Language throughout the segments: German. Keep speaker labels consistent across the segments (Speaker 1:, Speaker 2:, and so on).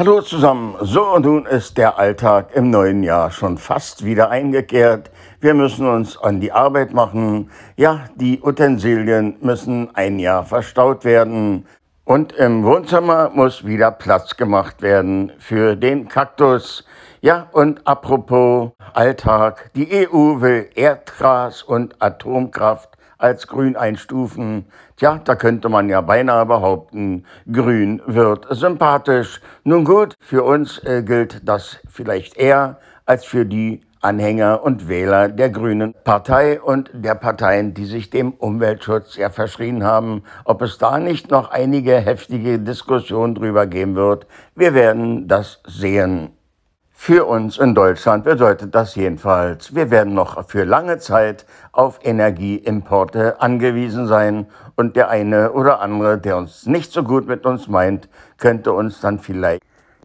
Speaker 1: Hallo zusammen. So, nun ist der Alltag im neuen Jahr schon fast wieder eingekehrt. Wir müssen uns an die Arbeit machen. Ja, die Utensilien müssen ein Jahr verstaut werden. Und im Wohnzimmer muss wieder Platz gemacht werden für den Kaktus. Ja, und apropos Alltag, die EU will Erdgas und Atomkraft als grün einstufen. Tja, da könnte man ja beinahe behaupten, grün wird sympathisch. Nun gut, für uns äh, gilt das vielleicht eher als für die Anhänger und Wähler der Grünen Partei und der Parteien, die sich dem Umweltschutz ja verschrien haben. Ob es da nicht noch einige heftige Diskussionen drüber geben wird, wir werden das sehen. Für uns in Deutschland bedeutet das jedenfalls, wir werden noch für lange Zeit auf Energieimporte angewiesen sein und der eine oder andere, der uns nicht so gut mit uns meint, könnte uns dann vielleicht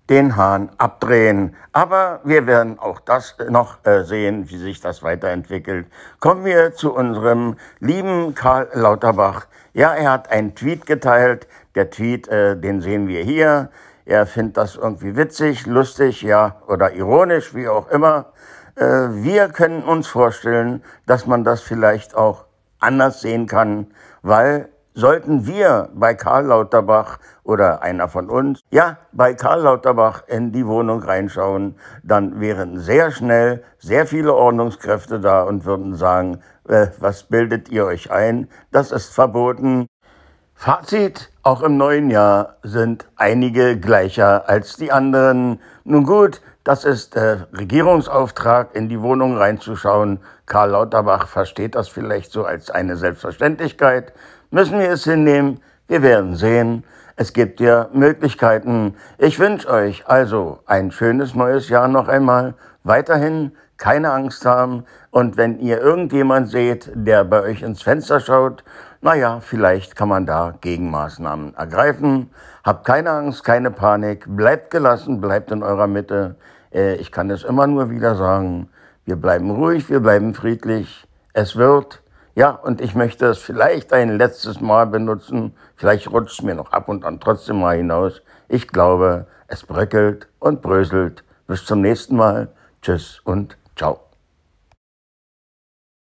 Speaker 1: den Hahn abdrehen. Aber wir werden auch das noch äh, sehen, wie sich das weiterentwickelt. Kommen wir zu unserem lieben Karl Lauterbach. Ja, er hat einen Tweet geteilt. Der Tweet, äh, den sehen wir hier. Er findet das irgendwie witzig, lustig, ja, oder ironisch, wie auch immer. Äh, wir können uns vorstellen, dass man das vielleicht auch anders sehen kann, weil sollten wir bei Karl Lauterbach oder einer von uns, ja, bei Karl Lauterbach in die Wohnung reinschauen, dann wären sehr schnell sehr viele Ordnungskräfte da und würden sagen, äh, was bildet ihr euch ein? Das ist verboten. Fazit, auch im neuen Jahr sind einige gleicher als die anderen. Nun gut, das ist äh, Regierungsauftrag, in die Wohnung reinzuschauen. Karl Lauterbach versteht das vielleicht so als eine Selbstverständlichkeit. Müssen wir es hinnehmen? Wir werden sehen. Es gibt ja Möglichkeiten. Ich wünsche euch also ein schönes neues Jahr noch einmal. Weiterhin keine Angst haben. Und wenn ihr irgendjemand seht, der bei euch ins Fenster schaut, naja, vielleicht kann man da Gegenmaßnahmen ergreifen. Habt keine Angst, keine Panik, bleibt gelassen, bleibt in eurer Mitte. Äh, ich kann es immer nur wieder sagen, wir bleiben ruhig, wir bleiben friedlich. Es wird, ja, und ich möchte es vielleicht ein letztes Mal benutzen. Vielleicht rutscht es mir noch ab und dann trotzdem mal hinaus. Ich glaube, es bröckelt und bröselt. Bis zum nächsten Mal. Tschüss und tschüss. Chao.